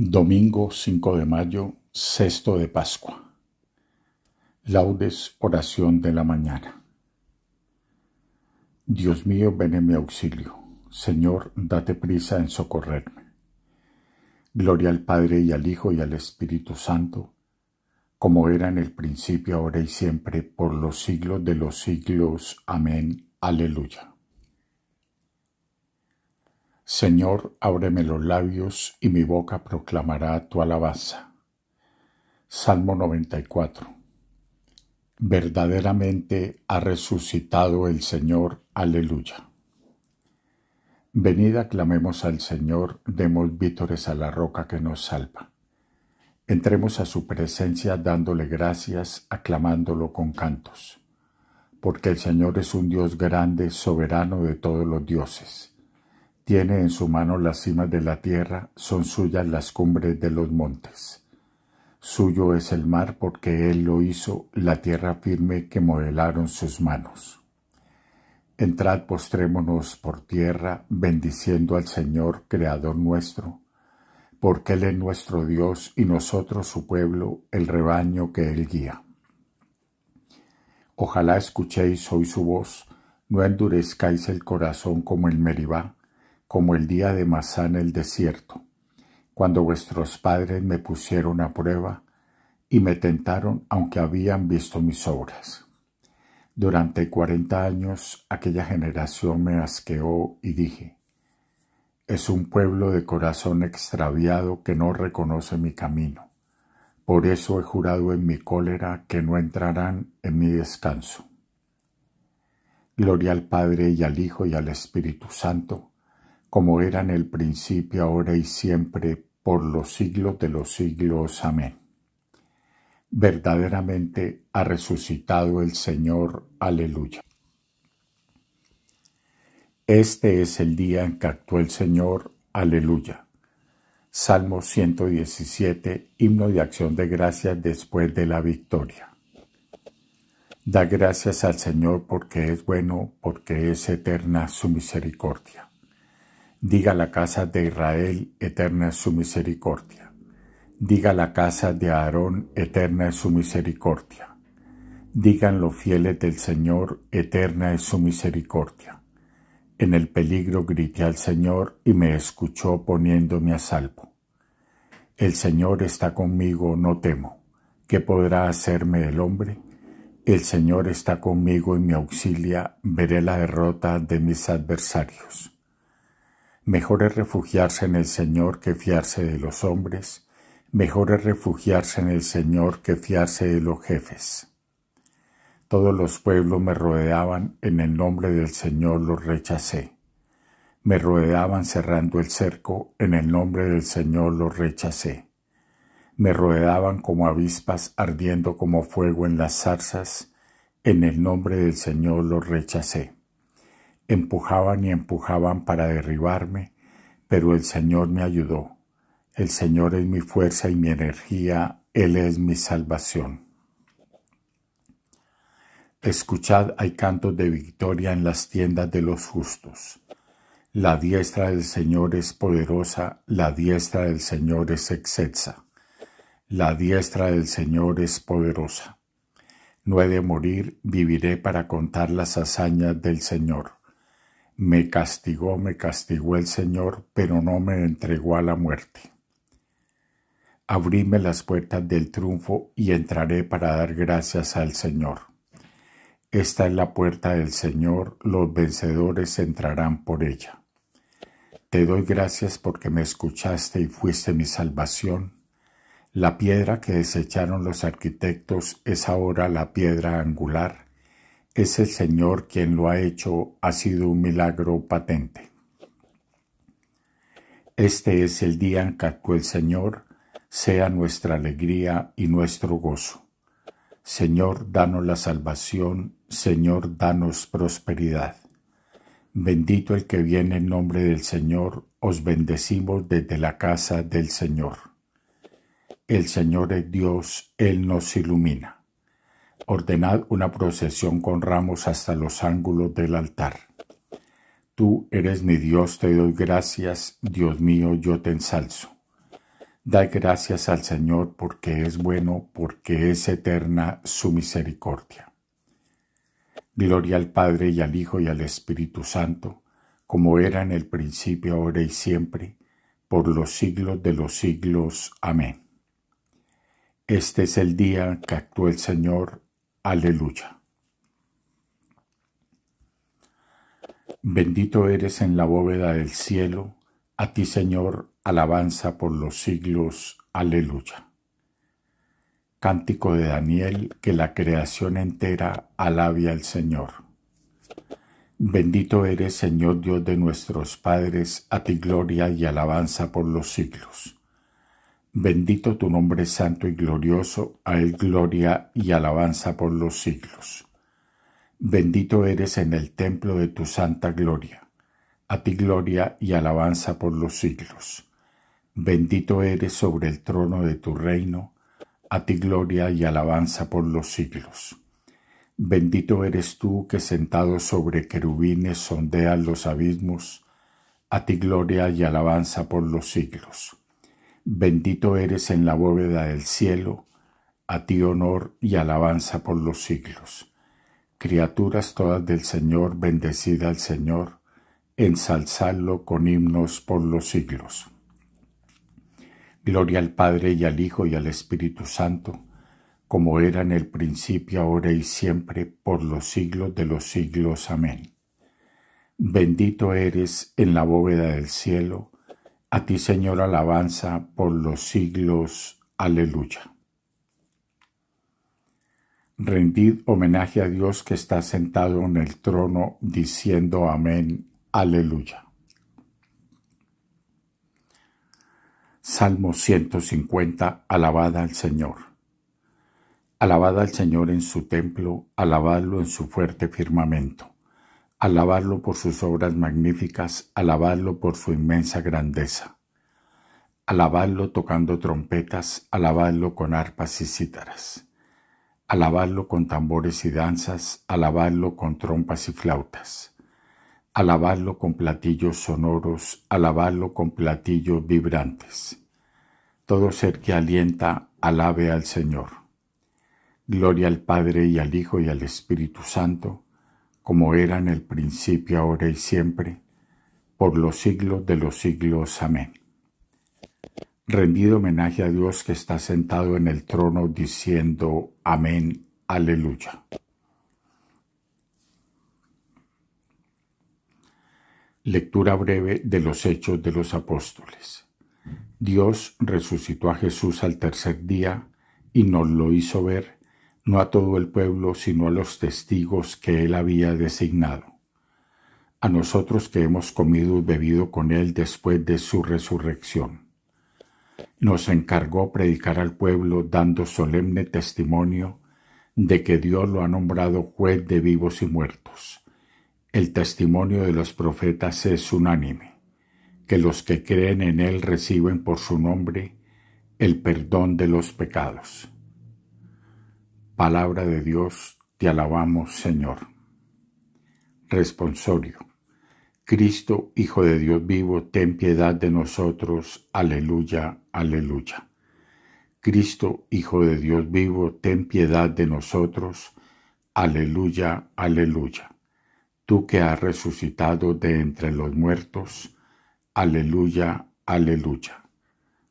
Domingo 5 de mayo, sexto de Pascua. Laudes, oración de la mañana. Dios mío, ven en mi auxilio. Señor, date prisa en socorrerme. Gloria al Padre y al Hijo y al Espíritu Santo, como era en el principio, ahora y siempre, por los siglos de los siglos. Amén. Aleluya. Señor, ábreme los labios y mi boca proclamará tu alabanza. Salmo 94. Verdaderamente ha resucitado el Señor, aleluya. Venida, clamemos al Señor, demos vítores a la roca que nos salva. Entremos a su presencia dándole gracias, aclamándolo con cantos. Porque el Señor es un Dios grande, soberano de todos los dioses tiene en su mano las cimas de la tierra, son suyas las cumbres de los montes. Suyo es el mar porque él lo hizo, la tierra firme que modelaron sus manos. Entrad, postrémonos por tierra, bendiciendo al Señor, Creador nuestro, porque Él es nuestro Dios y nosotros su pueblo, el rebaño que Él guía. Ojalá escuchéis hoy su voz, no endurezcáis el corazón como el Meribá, como el día de Masán en el desierto, cuando vuestros padres me pusieron a prueba y me tentaron aunque habían visto mis obras. Durante cuarenta años aquella generación me asqueó y dije, es un pueblo de corazón extraviado que no reconoce mi camino. Por eso he jurado en mi cólera que no entrarán en mi descanso. Gloria al Padre y al Hijo y al Espíritu Santo, como era en el principio, ahora y siempre, por los siglos de los siglos. Amén. Verdaderamente ha resucitado el Señor. Aleluya. Este es el día en que actuó el Señor. Aleluya. Salmo 117, himno de acción de gracias después de la victoria. Da gracias al Señor porque es bueno, porque es eterna su misericordia. Diga la casa de Israel, eterna es su misericordia. Diga la casa de Aarón, eterna es su misericordia. Digan los fieles del Señor, eterna es su misericordia. En el peligro grité al Señor y me escuchó poniéndome a salvo. El Señor está conmigo, no temo. ¿Qué podrá hacerme el hombre? El Señor está conmigo y me auxilia, veré la derrota de mis adversarios. Mejor es refugiarse en el Señor que fiarse de los hombres. Mejor es refugiarse en el Señor que fiarse de los jefes. Todos los pueblos me rodeaban, en el nombre del Señor los rechacé. Me rodeaban cerrando el cerco, en el nombre del Señor los rechacé. Me rodeaban como avispas ardiendo como fuego en las zarzas, en el nombre del Señor los rechacé. Empujaban y empujaban para derribarme, pero el Señor me ayudó. El Señor es mi fuerza y mi energía, Él es mi salvación. Escuchad, hay cantos de victoria en las tiendas de los justos. La diestra del Señor es poderosa, la diestra del Señor es excelsa. La diestra del Señor es poderosa. No he de morir, viviré para contar las hazañas del Señor. Me castigó, me castigó el Señor, pero no me entregó a la muerte. Abríme las puertas del triunfo y entraré para dar gracias al Señor. Esta es la puerta del Señor, los vencedores entrarán por ella. Te doy gracias porque me escuchaste y fuiste mi salvación. La piedra que desecharon los arquitectos es ahora la piedra angular es el Señor quien lo ha hecho, ha sido un milagro patente. Este es el día en que actuó el Señor, sea nuestra alegría y nuestro gozo. Señor, danos la salvación, Señor, danos prosperidad. Bendito el que viene en nombre del Señor, os bendecimos desde la casa del Señor. El Señor es Dios, Él nos ilumina ordenad una procesión con ramos hasta los ángulos del altar. Tú eres mi Dios, te doy gracias, Dios mío, yo te ensalzo. Da gracias al Señor porque es bueno, porque es eterna su misericordia. Gloria al Padre y al Hijo y al Espíritu Santo, como era en el principio, ahora y siempre, por los siglos de los siglos. Amén. Este es el día que actuó el Señor Aleluya. Bendito eres en la bóveda del cielo, a ti Señor, alabanza por los siglos. Aleluya. Cántico de Daniel, que la creación entera alabe al Señor. Bendito eres Señor Dios de nuestros padres, a ti gloria y alabanza por los siglos. Bendito tu nombre santo y glorioso, a él gloria y alabanza por los siglos. Bendito eres en el templo de tu santa gloria, a ti gloria y alabanza por los siglos. Bendito eres sobre el trono de tu reino, a ti gloria y alabanza por los siglos. Bendito eres tú que sentado sobre querubines sondeas los abismos, a ti gloria y alabanza por los siglos. Bendito eres en la bóveda del cielo, a ti honor y alabanza por los siglos. Criaturas todas del Señor, bendecida al Señor, ensalzadlo con himnos por los siglos. Gloria al Padre y al Hijo y al Espíritu Santo, como era en el principio, ahora y siempre, por los siglos de los siglos. Amén. Bendito eres en la bóveda del cielo, a ti, Señor, alabanza por los siglos. Aleluya. Rendid homenaje a Dios que está sentado en el trono, diciendo amén. Aleluya. Salmo 150. Alabada al Señor. Alabada al Señor en su templo, alabadlo en su fuerte firmamento alabarlo por sus obras magníficas, alabarlo por su inmensa grandeza, alabarlo tocando trompetas, alabarlo con arpas y cítaras, alabarlo con tambores y danzas, alabarlo con trompas y flautas, alabarlo con platillos sonoros, alabarlo con platillos vibrantes. Todo ser que alienta, alabe al Señor. Gloria al Padre y al Hijo y al Espíritu Santo, como era en el principio, ahora y siempre, por los siglos de los siglos. Amén. Rendido homenaje a Dios que está sentado en el trono diciendo Amén, aleluya. Lectura breve de los Hechos de los Apóstoles. Dios resucitó a Jesús al tercer día y nos lo hizo ver no a todo el pueblo, sino a los testigos que él había designado, a nosotros que hemos comido y bebido con él después de su resurrección. Nos encargó predicar al pueblo dando solemne testimonio de que Dios lo ha nombrado juez de vivos y muertos. El testimonio de los profetas es unánime, que los que creen en Él reciben por su nombre el perdón de los pecados. Palabra de Dios, te alabamos Señor. Responsorio. Cristo, Hijo de Dios vivo, ten piedad de nosotros. Aleluya, aleluya. Cristo, Hijo de Dios vivo, ten piedad de nosotros. Aleluya, aleluya. Tú que has resucitado de entre los muertos. Aleluya, aleluya.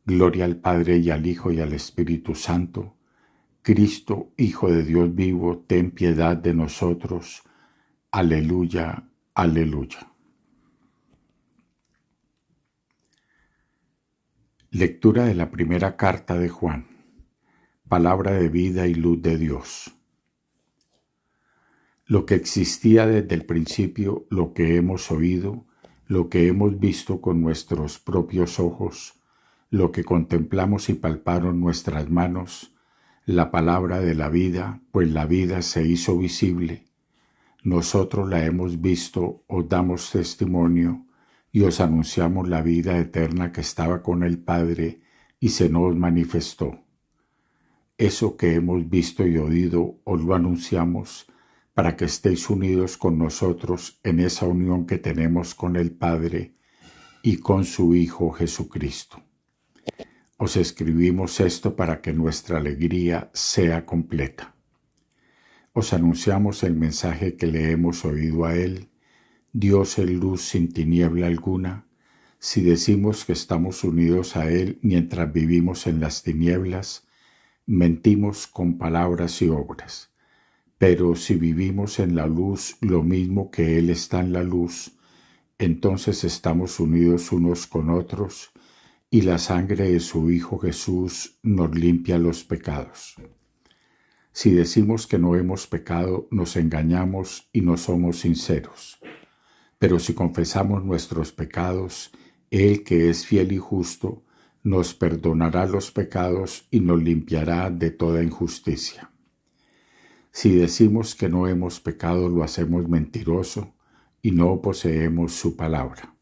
Gloria al Padre y al Hijo y al Espíritu Santo Cristo, Hijo de Dios vivo, ten piedad de nosotros. Aleluya, aleluya. Lectura de la primera carta de Juan. Palabra de vida y luz de Dios. Lo que existía desde el principio, lo que hemos oído, lo que hemos visto con nuestros propios ojos, lo que contemplamos y palparon nuestras manos, la palabra de la vida, pues la vida se hizo visible. Nosotros la hemos visto, os damos testimonio y os anunciamos la vida eterna que estaba con el Padre y se nos manifestó. Eso que hemos visto y oído os lo anunciamos para que estéis unidos con nosotros en esa unión que tenemos con el Padre y con su Hijo Jesucristo os escribimos esto para que nuestra alegría sea completa. Os anunciamos el mensaje que le hemos oído a Él. Dios es luz sin tiniebla alguna. Si decimos que estamos unidos a Él mientras vivimos en las tinieblas, mentimos con palabras y obras. Pero si vivimos en la luz lo mismo que Él está en la luz, entonces estamos unidos unos con otros, y la sangre de su Hijo Jesús nos limpia los pecados. Si decimos que no hemos pecado, nos engañamos y no somos sinceros. Pero si confesamos nuestros pecados, Él que es fiel y justo, nos perdonará los pecados y nos limpiará de toda injusticia. Si decimos que no hemos pecado, lo hacemos mentiroso y no poseemos su palabra.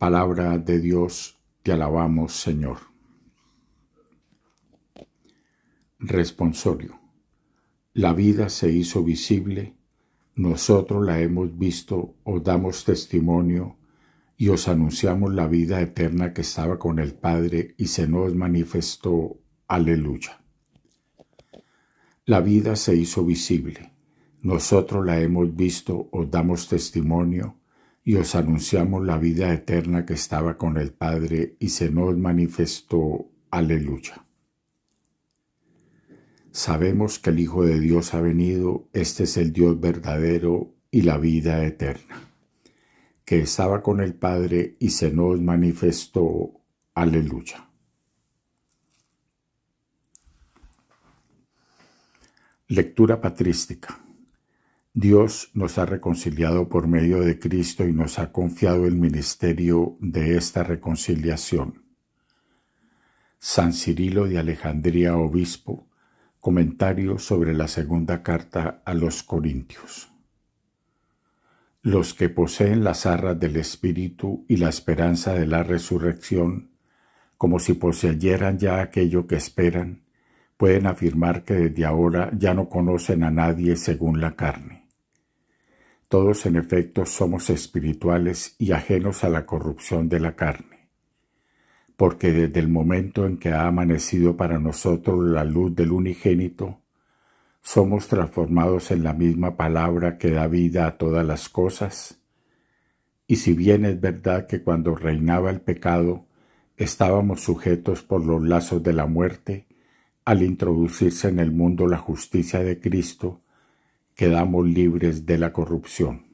Palabra de Dios, te alabamos Señor. Responsorio. La vida se hizo visible, nosotros la hemos visto, os damos testimonio y os anunciamos la vida eterna que estaba con el Padre y se nos manifestó. Aleluya. La vida se hizo visible, nosotros la hemos visto, os damos testimonio y os anunciamos la vida eterna que estaba con el Padre y se nos manifestó. Aleluya. Sabemos que el Hijo de Dios ha venido, este es el Dios verdadero y la vida eterna, que estaba con el Padre y se nos manifestó. Aleluya. Lectura patrística. Dios nos ha reconciliado por medio de Cristo y nos ha confiado el ministerio de esta reconciliación. San Cirilo de Alejandría, obispo, comentario sobre la segunda carta a los Corintios. Los que poseen las arras del Espíritu y la esperanza de la resurrección, como si poseyeran ya aquello que esperan, pueden afirmar que desde ahora ya no conocen a nadie según la carne. Todos en efecto somos espirituales y ajenos a la corrupción de la carne, porque desde el momento en que ha amanecido para nosotros la luz del unigénito, somos transformados en la misma palabra que da vida a todas las cosas, y si bien es verdad que cuando reinaba el pecado estábamos sujetos por los lazos de la muerte, al introducirse en el mundo la justicia de Cristo, quedamos libres de la corrupción.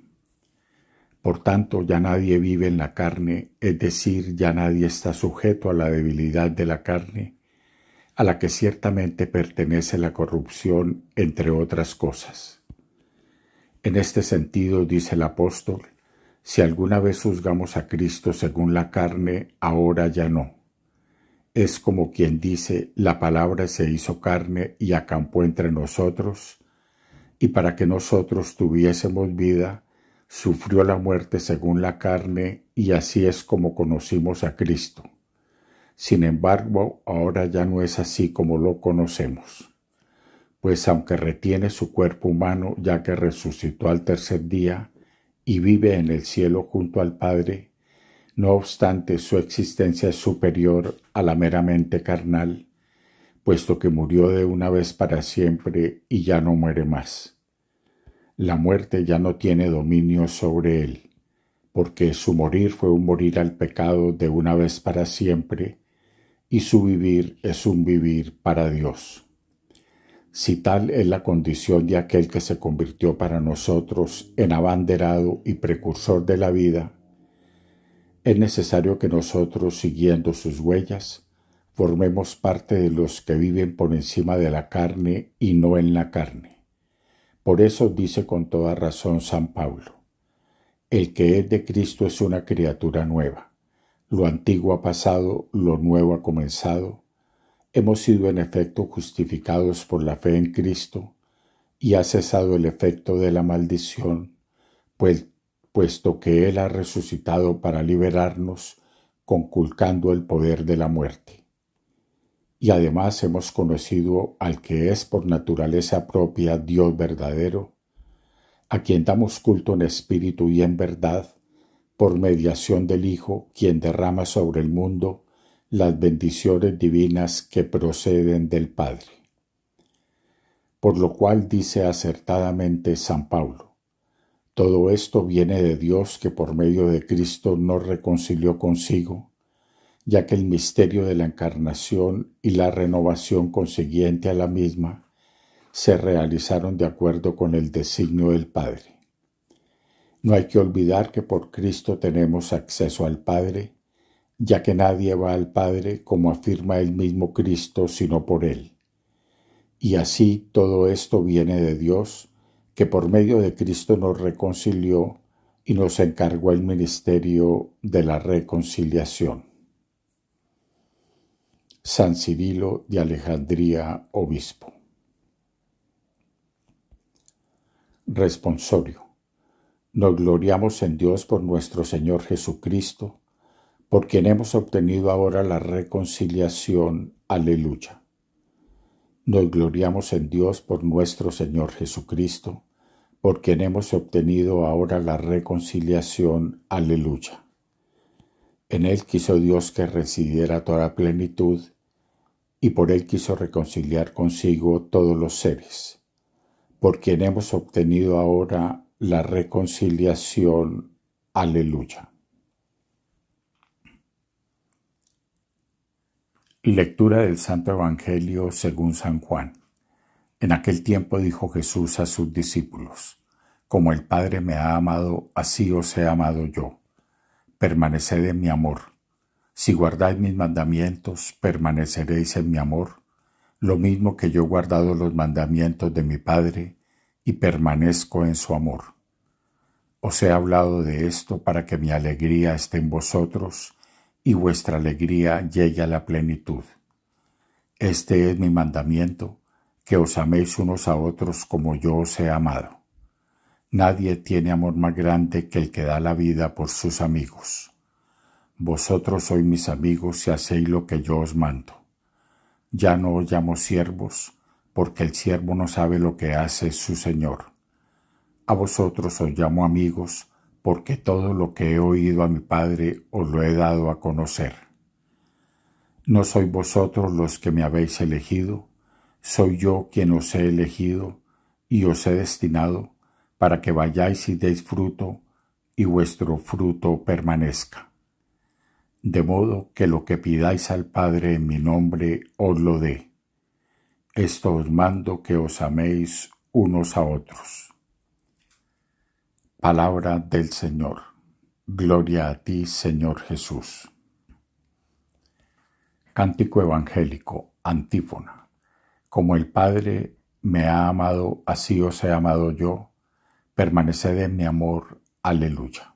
Por tanto, ya nadie vive en la carne, es decir, ya nadie está sujeto a la debilidad de la carne, a la que ciertamente pertenece la corrupción, entre otras cosas. En este sentido, dice el apóstol, si alguna vez juzgamos a Cristo según la carne, ahora ya no. Es como quien dice, la palabra se hizo carne y acampó entre nosotros, y para que nosotros tuviésemos vida, sufrió la muerte según la carne, y así es como conocimos a Cristo. Sin embargo, ahora ya no es así como lo conocemos. Pues aunque retiene su cuerpo humano, ya que resucitó al tercer día y vive en el cielo junto al Padre, no obstante su existencia es superior a la meramente carnal, puesto que murió de una vez para siempre y ya no muere más. La muerte ya no tiene dominio sobre él, porque su morir fue un morir al pecado de una vez para siempre, y su vivir es un vivir para Dios. Si tal es la condición de aquel que se convirtió para nosotros en abanderado y precursor de la vida, es necesario que nosotros, siguiendo sus huellas, formemos parte de los que viven por encima de la carne y no en la carne. Por eso dice con toda razón San Pablo, el que es de Cristo es una criatura nueva. Lo antiguo ha pasado, lo nuevo ha comenzado. Hemos sido en efecto justificados por la fe en Cristo y ha cesado el efecto de la maldición, pues, puesto que Él ha resucitado para liberarnos, conculcando el poder de la muerte y además hemos conocido al que es por naturaleza propia Dios verdadero, a quien damos culto en espíritu y en verdad, por mediación del Hijo, quien derrama sobre el mundo las bendiciones divinas que proceden del Padre. Por lo cual dice acertadamente San Pablo, todo esto viene de Dios que por medio de Cristo nos reconcilió consigo ya que el misterio de la encarnación y la renovación consiguiente a la misma se realizaron de acuerdo con el designio del Padre. No hay que olvidar que por Cristo tenemos acceso al Padre, ya que nadie va al Padre como afirma el mismo Cristo sino por Él. Y así todo esto viene de Dios, que por medio de Cristo nos reconcilió y nos encargó el ministerio de la reconciliación. San Cirilo de Alejandría, obispo. Responsorio. Nos gloriamos en Dios por nuestro Señor Jesucristo, por quien hemos obtenido ahora la reconciliación. Aleluya. Nos gloriamos en Dios por nuestro Señor Jesucristo, por quien hemos obtenido ahora la reconciliación. Aleluya. En Él quiso Dios que residiera toda plenitud y por él quiso reconciliar consigo todos los seres, por quien hemos obtenido ahora la reconciliación. Aleluya. Lectura del Santo Evangelio según San Juan. En aquel tiempo dijo Jesús a sus discípulos, Como el Padre me ha amado, así os he amado yo. Permaneced en mi amor. Si guardáis mis mandamientos, permaneceréis en mi amor, lo mismo que yo he guardado los mandamientos de mi Padre y permanezco en su amor. Os he hablado de esto para que mi alegría esté en vosotros y vuestra alegría llegue a la plenitud. Este es mi mandamiento, que os améis unos a otros como yo os he amado. Nadie tiene amor más grande que el que da la vida por sus amigos. Vosotros sois mis amigos si hacéis lo que yo os mando. Ya no os llamo siervos, porque el siervo no sabe lo que hace su Señor. A vosotros os llamo amigos, porque todo lo que he oído a mi Padre os lo he dado a conocer. No sois vosotros los que me habéis elegido, soy yo quien os he elegido y os he destinado para que vayáis y deis fruto y vuestro fruto permanezca de modo que lo que pidáis al Padre en mi nombre os lo dé. Esto os mando que os améis unos a otros. Palabra del Señor. Gloria a ti, Señor Jesús. Cántico Evangélico, antífona. Como el Padre me ha amado, así os he amado yo. Permaneced en mi amor. Aleluya.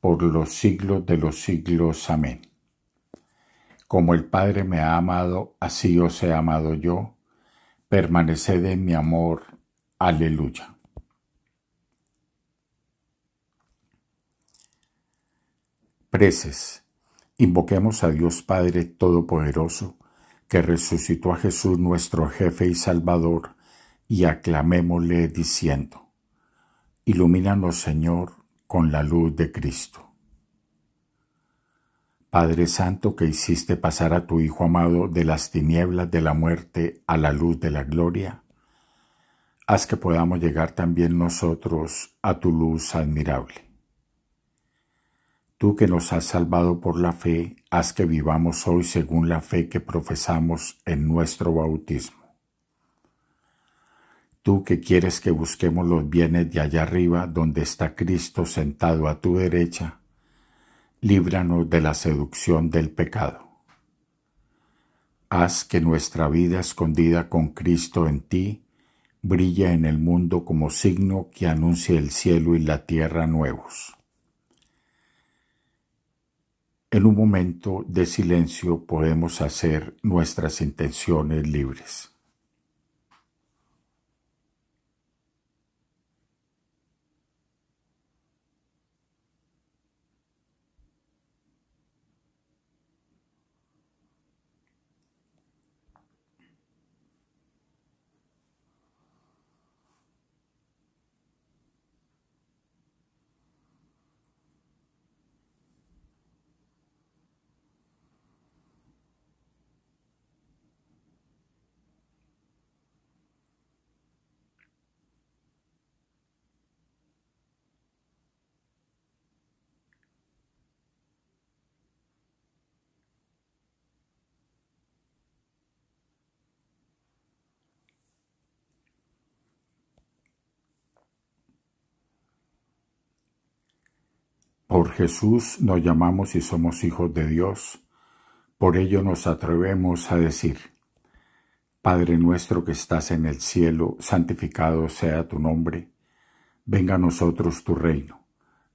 por los siglos de los siglos. Amén. Como el Padre me ha amado, así os he amado yo. Permaneced en mi amor. Aleluya. Preces. Invoquemos a Dios Padre Todopoderoso, que resucitó a Jesús nuestro jefe y Salvador, y aclamémosle diciendo, Ilumínanos Señor con la luz de Cristo. Padre Santo que hiciste pasar a tu Hijo amado de las tinieblas de la muerte a la luz de la gloria, haz que podamos llegar también nosotros a tu luz admirable. Tú que nos has salvado por la fe, haz que vivamos hoy según la fe que profesamos en nuestro bautismo. Tú que quieres que busquemos los bienes de allá arriba, donde está Cristo sentado a tu derecha, líbranos de la seducción del pecado. Haz que nuestra vida escondida con Cristo en ti brille en el mundo como signo que anuncie el cielo y la tierra nuevos. En un momento de silencio podemos hacer nuestras intenciones libres. Por Jesús nos llamamos y somos hijos de Dios. Por ello nos atrevemos a decir, Padre nuestro que estás en el cielo, santificado sea tu nombre. Venga a nosotros tu reino.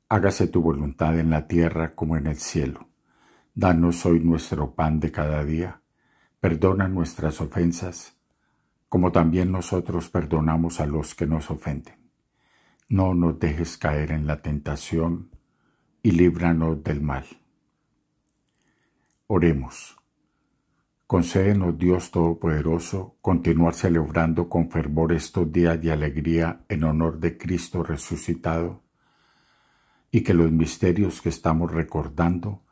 Hágase tu voluntad en la tierra como en el cielo. Danos hoy nuestro pan de cada día. Perdona nuestras ofensas, como también nosotros perdonamos a los que nos ofenden. No nos dejes caer en la tentación y líbranos del mal. Oremos. Concédenos Dios Todopoderoso continuar celebrando con fervor estos días de alegría en honor de Cristo resucitado y que los misterios que estamos recordando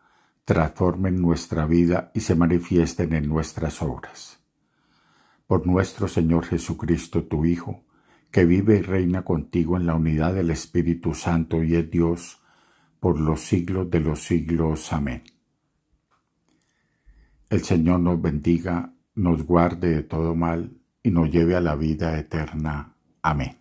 transformen nuestra vida y se manifiesten en nuestras obras. Por nuestro Señor Jesucristo, tu Hijo, que vive y reina contigo en la unidad del Espíritu Santo y es Dios, por los siglos de los siglos. Amén. El Señor nos bendiga, nos guarde de todo mal y nos lleve a la vida eterna. Amén.